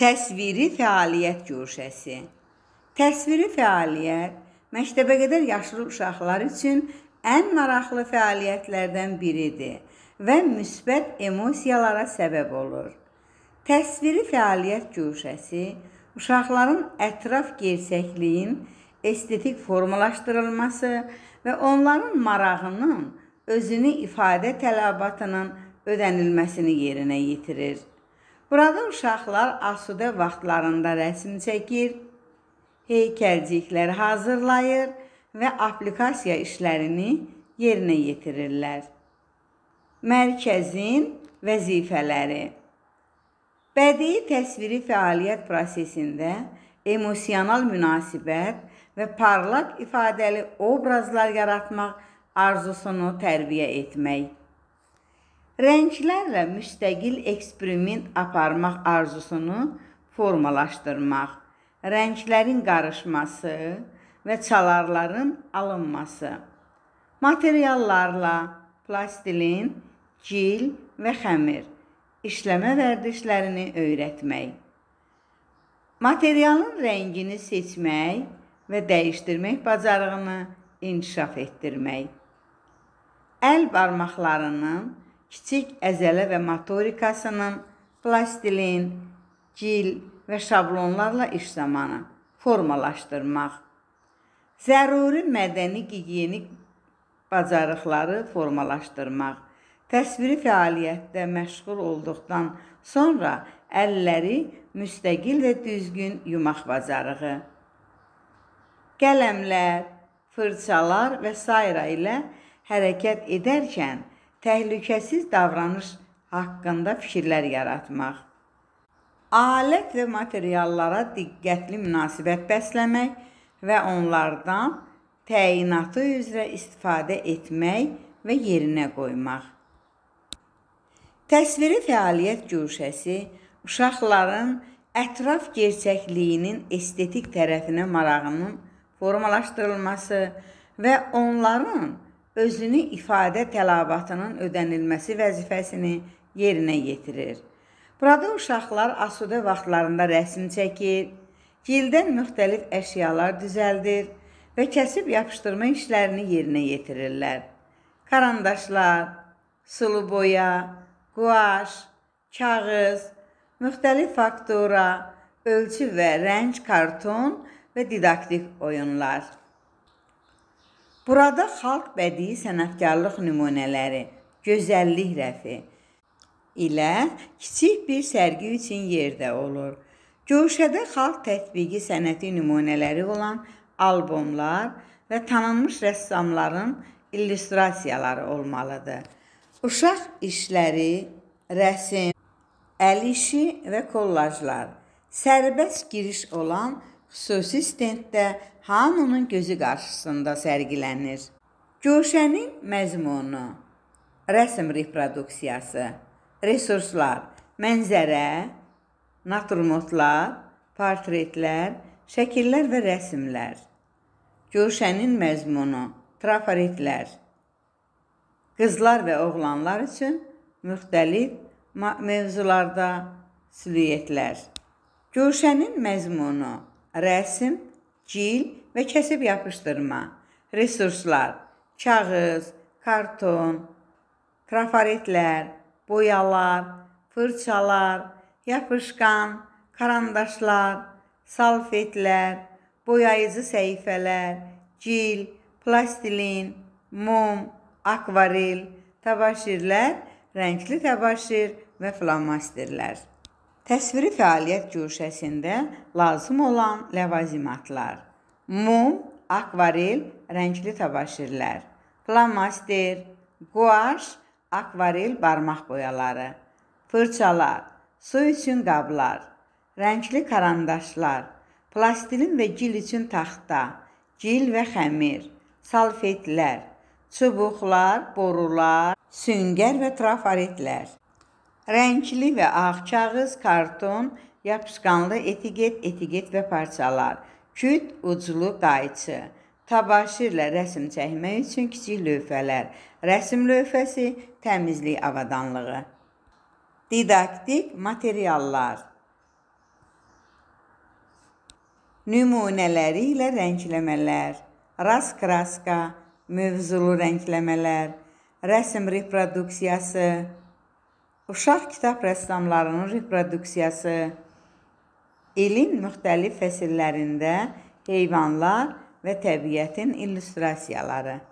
Təsviri fəaliyyət görüşəsi. Təsviri fəaliyyət məktəbəqədər yaşlı uşaqlar üçün ən maraqlı fəaliyyətlərdən biridir və müsbət emosiyalara səbəb olur. Təsviri fəaliyyət görüşəsi uşaqların ətraf gerçəkliyin estetik formalaşdırılması və onların marağının özünü ifadə tələbatının ödənilməsini yerinə yetirir. Burada uşaqlar asudə vaxtlarında rəsm çəkir, heykəlciklər hazırlayır və aplikasiya işlərini yerinə yetirirlər. Mərkəzin vəzifələri Bədii təsviri fəaliyyət prosesində emosional münasibət və parlaq ifadəli obrazlar yaratmaq arzusunu tərbiyə etmək rənglərlə müstəqil eksperiment aparmaq arzusunu formalaşdırmaq, rənglərin qarışması və çalarların alınması. Materiallarla plastilin, cil və xəmir işləmə vərdişlərini öyrətmək. Materialın rəngini seçmək və dəyişdirmək bacarığını inkişaf etdirmək. Əl barmaqlarının kiçik əzələ və motorikasının, plastilin, gil və şablonlarla iş zamanı formalaşdırmaq. Zəruri mədəni gigiyenik bacarıqları formalaşdırmaq. Təsviri fəaliyyətdə məşğul olduqdan sonra əlləri müstəqil və düzgün yumaq bacarığı. Qələmlər, fırçalar və s. ilə hərəkət edərkən təhlükəsiz davranış haqqında fikirlər yaratmaq. Alət və materiallara diqqətli münasibət bəsləmək və onlardan təyinatı üzrə istifadə etmək və yerinə qoymaq. Təsviri fəaliyyət görüşəsi uşaqların ətraf gerçəkliyinin estetik tərəfinə marağının formalaşdırılması və onların özünü ifadə tələbatının ödənilməsi vəzifəsini yerinə yetirir. Burada uşaqlar asudə vaxtlarında rəsm çəkir, gildən müxtəlif əşyalar düzəldir və kəsib yapışdırma işlərini yerinə yetirirlər. Karandaşlar, sulu boya, quaş, kağız, müxtəlif faktura, ölçü və rəng karton və didaktik oyunlar. Burada xalq bədii sənətkarlıq nümunələri, gözəllik rəfi ilə kiçik bir sərgi üçün yerdə olur. Görüşədə xalq tətbiqi sənəti nümunələri olan albomlar və tanınmış rəssamların illüstrasiyaları olmalıdır. Uşaq işləri, rəsm, əl işi və kollajlar, sərbəst giriş olan xüsusi stenddə hamının gözü qarşısında sərgilənir. Güşənin məzmunu, rəsm reproduksiyası, resurslar, mənzərə, naturmortlar, portretlər, şəkillər və rəsmlər. Güşənin məzmunu, trafaretlər. Qızlar və oğlanlar üçün müxtəlif mövzularda silüetlər. Güşənin məzmunu rəsm, cil və kəsib yapışdırma. Resurslar: kağız, karton, trafaretlər, boyalar, fırçalar, yapışqan, karandaşlar, salfetlər, boyayıcı səhifələr, cil, plastilin, mum, akvarel, təbaşirlər, rəngli təbaşir və flomasterlər. Təsviri fəaliyyət güşəsində lazım olan ləvazimatlar: mum, akvarel, rəngli təbaşirlər, flomaster, guaş, akvarel barmaq boyaları, fırçalar, su üçün qablar, rəngli karandaşlar, plastilin və gil üçün taxta, gil və xəmir, salfetlər, çubuqlar, borular, süngər və trafaretlər. Rəngli və ağ kağız, karton, yapışqanlı etiket, etiket və parçalar, küt, uclu qayçı, tabaşirlə rəsm çəkmək üçün kiçik lövhələr, rəsm lövhəsi, təmizlik avadanlığı. Didaktik materiallar Nümunələri ilə rəngləmələr, rast-kraska, mövzulu rəngləmələr, rəsm reproduksiyası, Uşaq kitab rəssamlarının reproduksiyası ilin müxtəlif fəsillərində heyvanlar və təbiətin illüstrasiyaları